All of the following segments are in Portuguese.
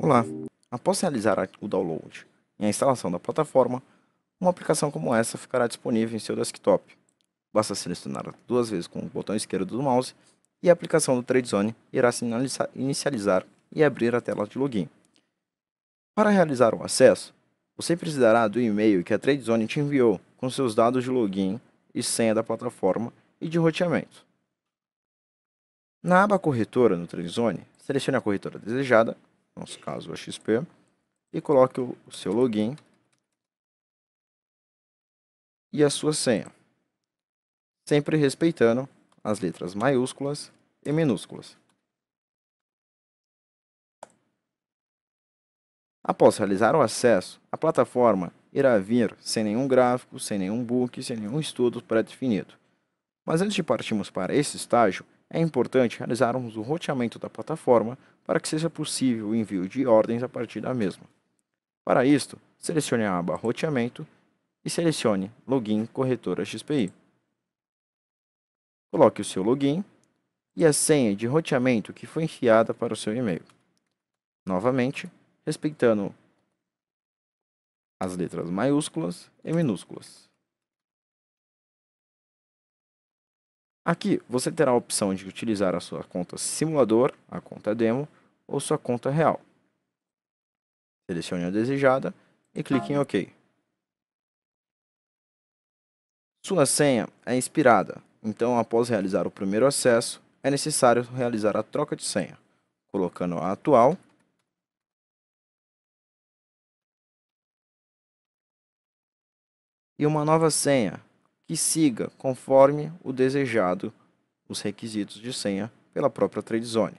Olá! Após realizar o download e a instalação da plataforma, uma aplicação como essa ficará disponível em seu desktop. Basta selecionar duas vezes com o botão esquerdo do mouse e a aplicação do TradeZone irá inicializar e abrir a tela de login. Para realizar o acesso, você precisará do e-mail que a TradeZone te enviou com seus dados de login e senha da plataforma e de roteamento. Na aba Corretora no TradeZone, selecione a corretora desejada nosso caso a XP, e coloque o, o seu login e a sua senha, sempre respeitando as letras maiúsculas e minúsculas. Após realizar o acesso, a plataforma irá vir sem nenhum gráfico, sem nenhum book, sem nenhum estudo pré-definido. Mas antes de partirmos para esse estágio, é importante realizarmos o roteamento da plataforma para que seja possível o envio de ordens a partir da mesma. Para isto, selecione a aba Roteamento e selecione Login Corretora XPI. Coloque o seu login e a senha de roteamento que foi enviada para o seu e-mail. Novamente, respeitando as letras maiúsculas e minúsculas. Aqui você terá a opção de utilizar a sua conta simulador, a conta demo ou sua conta real. Selecione a desejada e clique em OK. Sua senha é inspirada, então após realizar o primeiro acesso, é necessário realizar a troca de senha, colocando a atual e uma nova senha que siga, conforme o desejado, os requisitos de senha pela própria TradeZone.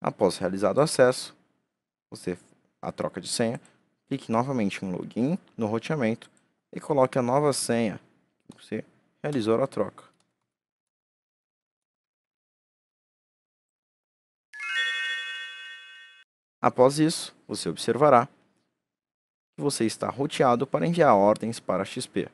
Após realizado o acesso, você a troca de senha, clique novamente em login no roteamento e coloque a nova senha que você realizou a troca. Após isso, você observará que você está roteado para enviar ordens para a XP.